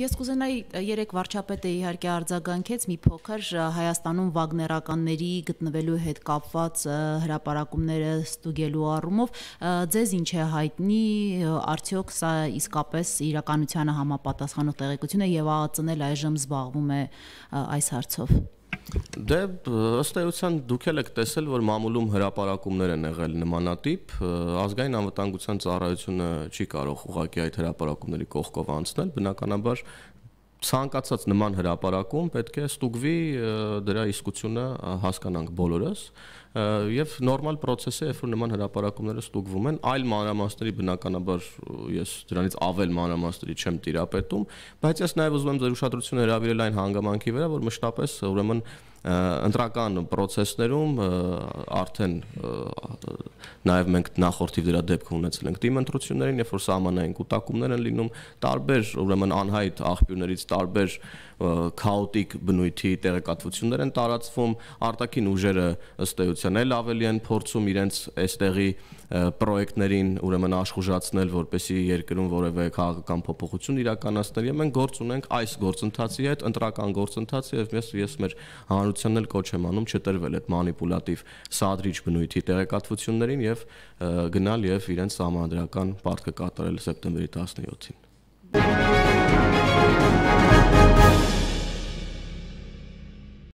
Ես կուզենայի երեք վարչապետը իհարկե արձագանքեց մի փոքր Հայաստանում վագներականների գտնվելու հետ կապված հրաապարակումները ստուգելու առումով ձեզ ինչ է հայտնի արդյոք սա իսկապես իրականությանը համապատասխանող տեղեկություն է եւ ԱԱԾ-ն այժմ զբաղվում է այս հարցով։ Դե ըստ էության դուք եք տեսել, որ մամուլում հրաապարակումներ են եղել նմանատիպ, ազգային անվտանգության ծառայությունը չի կարող ուղղակի այդ հրաապարակումների կողքով անցնել, բնականաբար ցանկացած նման հրաապարակում պետք է ստուգվի դրա իսկությունը հասկանանք բոլորս եւ նորմալ process է, երբ որ նման հրաապարակումները ստուգվում են, այլ մանրամասների բնականաբար ես դրանից ավել մանրամասների չեմ տիրապետում, բայց ես նաեւ ուզում եմ ձեր ուշադրությունը հրավիրել այն հանգամանքի վրա, որ մշտապես ուրեմն ընտրական process-ներում արդեն նաև մենք նախորդիվ դրա դեպք ունեցել ենք թիմ ընտրություններին, երբ որ սահմանային կൂട്ടակումներ են լինում, տարբեր ուրեմն անհայտ աղբյուրներից տարբեր քաոտիկ բնույթի տեղեկատվություններ են տարածվում, արտաքին ուժերը ըստ էության էլ ավելի են փորձում իրենց այստեղի պրոյեկտներին ուրեմն աշխուժացնել, որպեսզի երկրում որևէ քաղաքական փոփոխություն իրականացնել։ Եվ մենք գործ ունենք այս գործընթացի հետ, ընտրական գործընթացի եւ ես ես մեր հանրության կառավարությանն էլ կոչ եմ անում չտրվել այդ մանիպուլատիվ սադրիչ բնույթի տեղեկատվություններին եւ գնալ եւ իրենց համանդրական պարտքը կատարել սեպտեմբերի 17-ին։